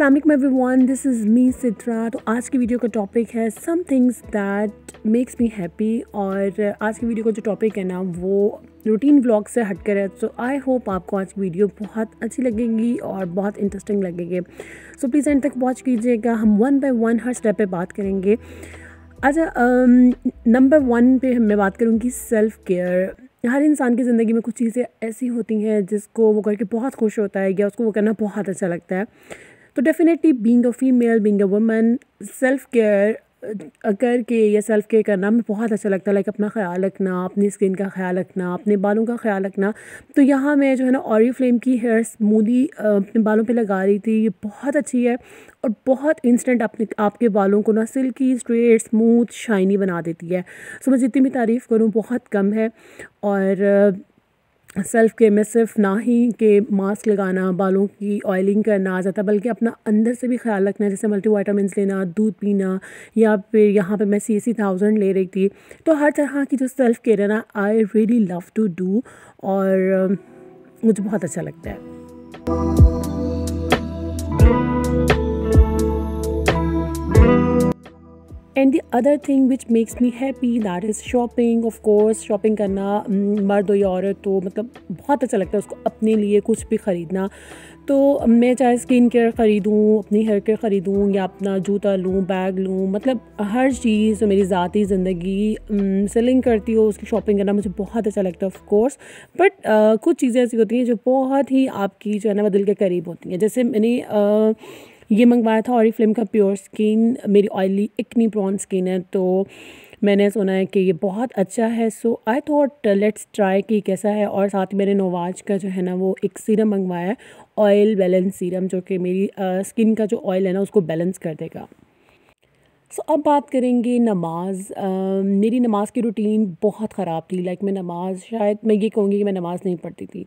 अल्लाम everyone this is me Sitra तो आज की वीडियो का टॉपिक है some things that makes me happy और आज की वीडियो का जो टॉपिक है ना वो रूटीन व्लॉग से हटकर है सो आई होप आपको आज की वीडियो बहुत अच्छी लगेगी और बहुत इंटरेस्टिंग लगेगी सो प्लीज़ एंड तक वॉच कीजिएगा हम वन बाय वन हर स्टेप पे बात करेंगे अच्छा नंबर um, वन पे मैं बात करूँगी सेल्फ़ केयर हर इंसान की ज़िंदगी में कुछ चीज़ें ऐसी होती हैं जिसको वो करके बहुत खुश होता है या उसको वो करना बहुत अच्छा लगता है तो definitely being a female being a woman self care करके या सेल्फ केयर करना हमें बहुत अच्छा लगता है लाइक अपना ख्याल रखना अपनी स्किन का ख्याल रखना अपने बालों का ख्याल रखना तो यहाँ मैं जो है ना ऑरी फ्लेम की हेयर स्मूदी uh, अपने बालों पे लगा रही थी ये बहुत अच्छी है और बहुत इंस्टेंट अपने आपके बालों को ना सिल्की स्ट्रेट स्मूथ शाइनी बना देती है सो मैं जितनी भी तारीफ़ करूँ बहुत कम है और uh, सेल्फ केयर में सिर्फ ना ही के मास्क लगाना बालों की ऑयलिंग करना आ जाता बल्कि अपना अंदर से भी ख्याल रखना जैसे मल्टी वाइटामस लेना दूध पीना या फिर यहाँ पे मैं सी सी थाउजेंड ले रही थी तो हर तरह की जो सेल्फ केयर है ना I really love to do और मुझे बहुत अच्छा लगता है and the other thing which makes me happy that is shopping of course shopping करना मर्द हो या औरत हो तो मतलब बहुत अच्छा लगता है उसको अपने लिए कुछ भी ख़रीदना तो मैं चाहे स्किन केयर ख़रीदूँ अपनी हेयर केयर ख़रीदूँ या अपना जूता लूँ बैग लूँ मतलब हर चीज़ मेरी ज़ाती ज़िंदगी सेलिंग करती हो उसकी शॉपिंग करना मुझे बहुत अच्छा लगता है ऑफकोर्स बट कुछ चीज़ें ऐसी होती हैं जो बहुत ही आपकी जो है ना दिल के करीब होती हैं जैसे मैंने ये मंगवाया था और फिल्म का प्योर स्किन मेरी ऑयली इकनी प्रॉन स्किन है तो मैंने सुना है कि ये बहुत अच्छा है so I thought let's try कि कैसा है और साथ ही मैंने नोवाज का जो है ना वो एक सीरम मंगवाया है ऑयल बैलेंस सीरम जो कि मेरी स्किन uh, का जो ऑयल है ना उसको बैलेंस कर देगा सो so, अब बात करेंगे नमाज़ uh, मेरी नमाज़ की रूटीन बहुत ख़राब थी लाइक मैं नमाज़ शायद मैं ये कहूँगी कि मैं नमाज़ नहीं पढ़ती थी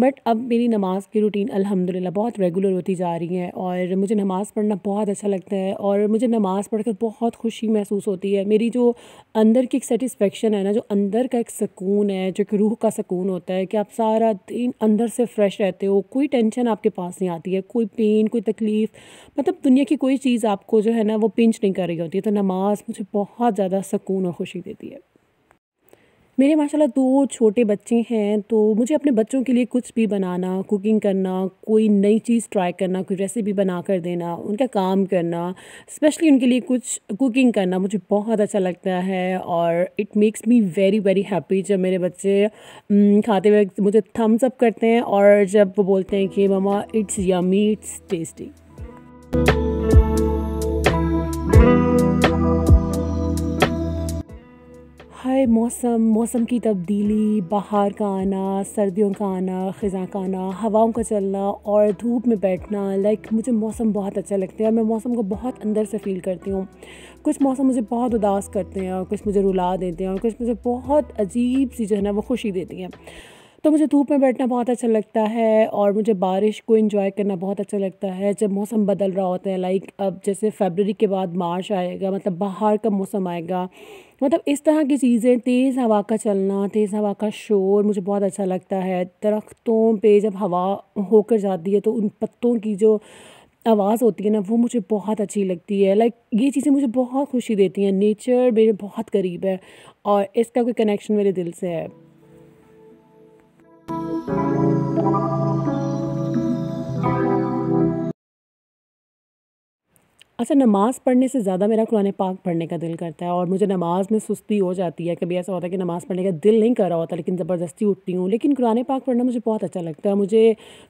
बट अब मेरी नमाज़ की रूटीन अल्हम्दुलिल्लाह बहुत रेगुलर होती जा रही है और मुझे नमाज़ पढ़ना बहुत अच्छा लगता है और मुझे नमाज़ पढ़कर बहुत खुशी महसूस होती है मेरी जो अंदर की एक सेटिस्फेक्शन है ना जो अंदर का एक सुकून है जो कि रूह का सुकून होता है कि आप सारा दिन अंदर से फ्रेश रहते हो कोई टेंशन आपके पास नहीं आती है कोई पेन कोई तकलीफ़ मतलब दुनिया की कोई चीज़ आपको जो है ना वो पिंच नहीं कर रही होती है तो नमाज़ मुझे बहुत ज़्यादा सुकून और ख़ुशी देती है मेरे माशाल्लाह दो छोटे बच्चे हैं तो मुझे अपने बच्चों के लिए कुछ भी बनाना कुकिंग करना कोई नई चीज़ ट्राई करना कोई रेसिपी बना कर देना उनका काम करना स्पेशली उनके लिए कुछ कुकिंग करना मुझे बहुत अच्छा लगता है और it makes me very very happy जब मेरे बच्चे खाते वक्त मुझे थम्स अप करते हैं और जब वो बोलते हैं कि mama it's yummy it's tasty है मौसम मौसम की तब्दीली बाहर का आना सर्दियों का आना ख़ज़ा का आना हवाओं का चलना और धूप में बैठना लाइक मुझे मौसम बहुत अच्छा लगता है और मैं मौसम को बहुत अंदर से फील करती हूँ कुछ मौसम मुझे बहुत उदास करते हैं और कुछ मुझे रुला देते हैं और कुछ मुझे बहुत अजीब सी जो है ना वो खुशी देती हैं तो मुझे धूप में बैठना बहुत अच्छा लगता है और मुझे बारिश को इन्जॉय करना बहुत अच्छा लगता है जब मौसम बदल रहा होता है लाइक अब जैसे फेबररी के बाद मार्च आएगा मतलब बाहर का मौसम आएगा मतलब इस तरह की चीज़ें तेज़ हवा का चलना तेज़ हवा का शोर मुझे बहुत अच्छा लगता है दरख्तों पे जब हवा होकर जाती है तो उन पत्तों की जो आवाज़ होती है ना वो मुझे बहुत अच्छी लगती है लाइक ये चीज़ें मुझे बहुत खुशी देती हैं नेचर मेरे बहुत करीब है और इसका कोई कनेक्शन मेरे दिल से है अच्छा नमाज़ पढ़ने से ज़्यादा मेरा कुरान पाक पढ़ने का दिल करता है और मुझे नमाज़ में सुस्ती हो जाती है कभी ऐसा होता है कि नमाज़ पढ़ने का दिल नहीं कर रहा होता लेकिन ज़बरदस्ती उठती हूँ लेकिन कुरान पाक पढ़ना मुझे बहुत अच्छा लगता है मुझे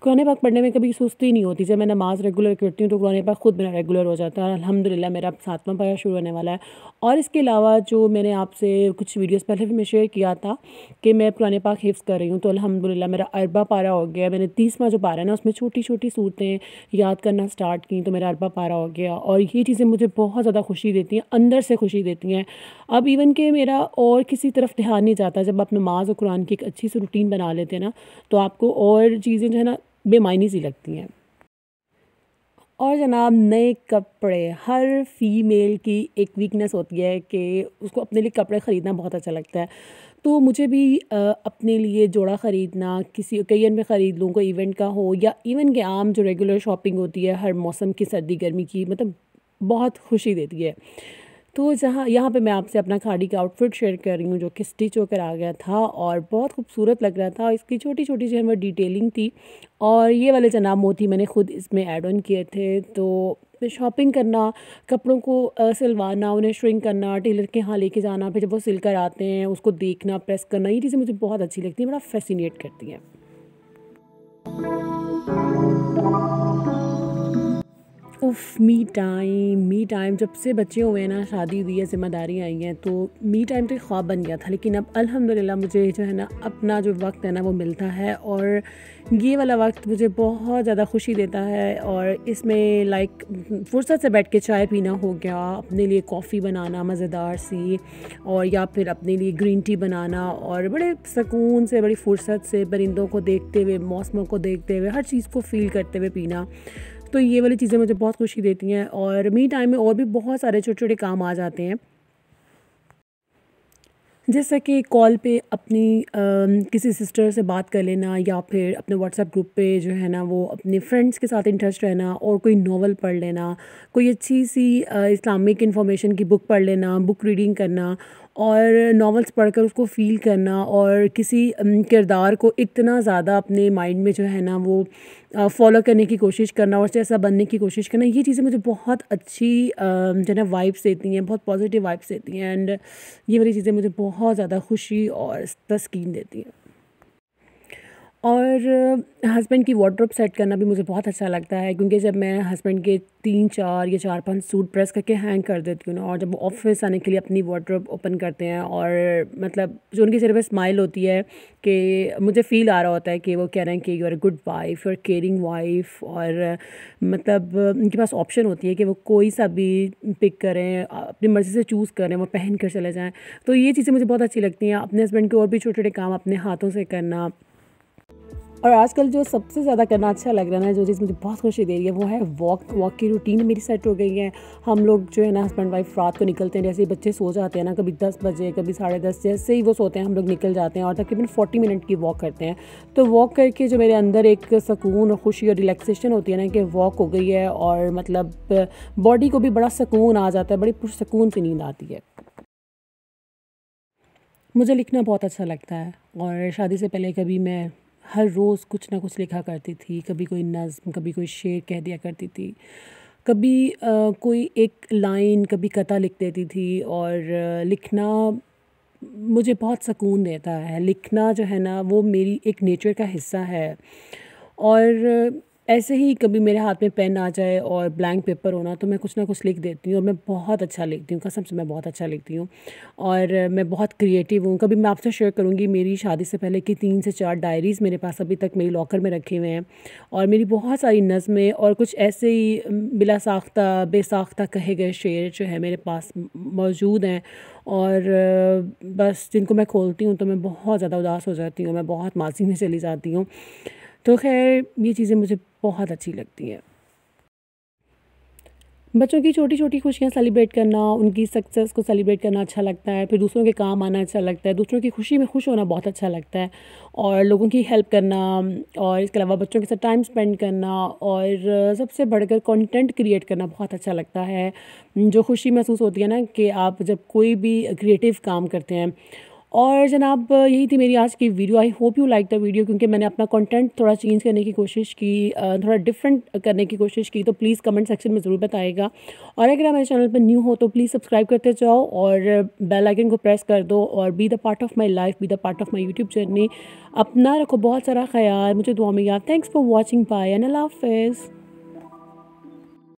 कुरान पाक पढ़ने में कभी सुस्ती नहीं होती जब मैं नमाज़ रेगुलर करती हूँ तो कुरान पाक खुद मेरा रेगुलर हो जाता है और अलहमदिल्ला मेरा सातवां पारा शुरू होने वाला है और इसके अलावा जो मैंने आपसे कुछ वीडियोज़ पहले भी मैं शेयर किया था कि मैं कुरान पाक हिफ्स कर रही हूँ तो अलहमदिल्ला मेरा अरबा पारा हो गया मैंने तीसवा जो पारा है ना उसमें छोटी छोटी सूरतें याद करना स्टार्ट की तो मेरा अरबा पारा हो गया और और ये चीज़ें मुझे बहुत ज़्यादा खुशी देती हैं अंदर से खुशी देती हैं अब इवन के मेरा और किसी तरफ ध्यान नहीं जाता जब आप नमाज और कुरान की एक अच्छी सी रूटीन बना लेते हैं ना तो आपको और चीज़ें जो है ना बेमायनी सी लगती हैं और जनाब नए कपड़े हर फीमेल की एक वीकनेस होती है कि उसको अपने लिए कपड़े ख़रीदना बहुत अच्छा लगता है तो मुझे भी अपने लिए जोड़ा ख़रीदना किसी ओकेजन में ख़रीद लूँ कोई इवेंट का हो या इवन के आम जो रेगुलर शॉपिंग होती है हर मौसम की सर्दी गर्मी की मतलब बहुत खुशी देती है तो जहाँ यहाँ पे मैं आपसे अपना खाड़ी का आउटफिट शेयर कर रही हूँ जो कि स्टिच होकर आ गया था और बहुत खूबसूरत लग रहा था इसकी छोटी छोटी जो है वह डिटेलिंग थी और ये वाले चनाब मोती मैंने खुद इसमें ऐड ऑन किए थे तो शॉपिंग करना कपड़ों को सिलवाना उन्हें श्रिंक करना टेलर के यहाँ लेके जाना फिर जब वो सिल कर आते हैं उसको देखना प्रेस करना ये चीज़ें मुझे बहुत अच्छी लगती हैं बड़ा फैसिनेट करती हैं of me time me time जब से बच्चे हुए हैं ना शादी हुई है जिम्मेदारी आई हैं तो मी टाइम तो एक ख्वाब बन गया था लेकिन अब अल्हम्दुलिल्लाह मुझे जो है ना अपना जो वक्त है ना वो मिलता है और ये वाला वक्त मुझे बहुत ज़्यादा खुशी देता है और इसमें लाइक फुर्सत से बैठ के चाय पीना हो गया अपने लिए कॉफ़ी बनाना मज़ेदार सी और या फिर अपने लिए ग्रीन टी बनाना और बड़े सकून से बड़ी फुर्सत से परिंदों को देखते हुए मौसमों को देखते हुए हर चीज़ को फील करते हुए पीना तो ये वाली चीज़ें मुझे बहुत खुशी देती हैं और मी टाइम में और भी बहुत सारे छोटे छोटे काम आ जाते हैं जैसा कि कॉल पे अपनी आ, किसी सिस्टर से बात कर लेना या फिर अपने व्हाट्सएप ग्रुप पे जो है ना वो अपने फ्रेंड्स के साथ इंटरेस्ट रहना और कोई नॉवल पढ़ लेना कोई अच्छी सी आ, इस्लामिक इन्फॉर्मेशन की बुक पढ़ लेना बुक रीडिंग करना और नॉवेल्स पढ़कर उसको फ़ील करना और किसी किरदार को इतना ज़्यादा अपने माइंड में जो है ना वो फॉलो करने की कोशिश करना और जैसा बनने की कोशिश करना ये चीज़ें मुझे बहुत अच्छी जो है ना वाइब्स देती हैं बहुत पॉजिटिव वाइब्स देती हैं एंड ये वाली चीज़ें मुझे बहुत ज़्यादा खुशी और तस्किन देती हैं और हस्बैंड की वार्डरोब सेट करना भी मुझे बहुत अच्छा लगता है क्योंकि जब मैं हस्बैंड के तीन चार या चार पांच सूट प्रेस करके हैंग कर देती हूँ ना और जब वो ऑफिस आने के लिए अपनी वार्डरोब ओपन करते हैं और मतलब जो उनकी सिर्फ स्माइल होती है कि मुझे फ़ील आ रहा होता है कि वो कह रहे हैं कि you are a good wife और केयरिंग वाइफ और मतलब उनके पास ऑप्शन होती है कि वो कोई सा भी पिक करें अपनी मर्ज़ी से चूज़ करें वो पहन कर चले जाएँ तो ये चीज़ें मुझे बहुत अच्छी लगती हैं अपने हस्बैंड के और भी छोटे छोटे काम अपने हाथों से करना और आजकल जो सबसे ज़्यादा करना अच्छा लग रहा है ना जो चीज़ मुझे बहुत खुशी दे रही है वो है वॉक वॉक की रूटीन मेरी सेट हो गई है हम लोग जो है ना हस्बैंड वाइफ रात को निकलते हैं जैसे ही बच्चे सो जाते हैं ना कभी दस बजे कभी साढ़े दस जैसे ही वो सोते हैं हम लोग निकल जाते हैं और तकरीबन फोर्टी मिनट की वॉक करते हैं तो वॉक करके जो मेरे अंदर एक सुकून और खुशी और रिलैक्सेशन होती है ना कि वॉक हो गई है और मतलब बॉडी को भी बड़ा सुकून आ जाता है बड़ी पुरसकून सी नींद आती है मुझे लिखना बहुत अच्छा लगता है और शादी से पहले कभी मैं हर रोज़ कुछ ना कुछ लिखा करती थी कभी कोई नज़म कभी कोई शेर कह दिया करती थी कभी आ, कोई एक लाइन कभी कथा लिख देती थी और लिखना मुझे बहुत सुकून देता है लिखना जो है ना वो मेरी एक नेचर का हिस्सा है और ऐसे ही कभी मेरे हाथ में पेन आ जाए और ब्लैंक पेपर होना तो मैं कुछ ना कुछ लिख देती हूँ और मैं बहुत अच्छा लिखती हूँ कसम से मैं बहुत अच्छा लिखती हूँ और मैं बहुत क्रिएटिव हूँ कभी मैं आपसे शेयर करूँगी मेरी शादी से पहले की तीन से चार डायरीज़ मेरे पास अभी तक मेरी लॉकर में रखे हुए हैं और मेरी बहुत सारी नज़में और कुछ ऐसे ही बिला साख्ता बेसाख्ता कहे गए शेर जो है मेरे पास मौजूद हैं और बस जिनको मैं खोलती हूँ तो मैं बहुत ज़्यादा उदास हो जाती हूँ मैं बहुत माजी में चली जाती हूँ तो खैर ये चीज़ें मुझे बहुत अच्छी लगती हैं बच्चों की छोटी छोटी खुशियाँ सेलिब्रेट करना उनकी सक्सेस को सेलिब्रेट करना अच्छा लगता है फिर दूसरों के काम आना अच्छा लगता है दूसरों की खुशी में खुश होना बहुत अच्छा लगता है और लोगों की हेल्प करना और इसके अलावा बच्चों के साथ टाइम स्पेंड करना और सबसे बढ़कर कंटेंट क्रिएट करना बहुत अच्छा लगता है जो खुशी महसूस होती है ना कि आप जब कोई भी क्रिएटिव काम करते हैं और जनाब यही थी मेरी आज की video I hope you like the video क्योंकि मैंने अपना कंटेंट थोड़ा चेंज करने की कोशिश की थोड़ा डिफरेंट करने की कोशिश की तो प्लीज़ कमेंट सेक्शन में ज़रूर बताएगा और अगर आप मेरे चैनल पर न्यू हो तो प्लीज़ सब्सक्राइब करते जाओ और बेल आइकन को प्रेस कर दो और be the part of my life be the part of my YouTube journey अपना रखो बहुत सारा ख्याल मुझे दुआ में याद thanks for watching bye and अल्लाह हाफिज़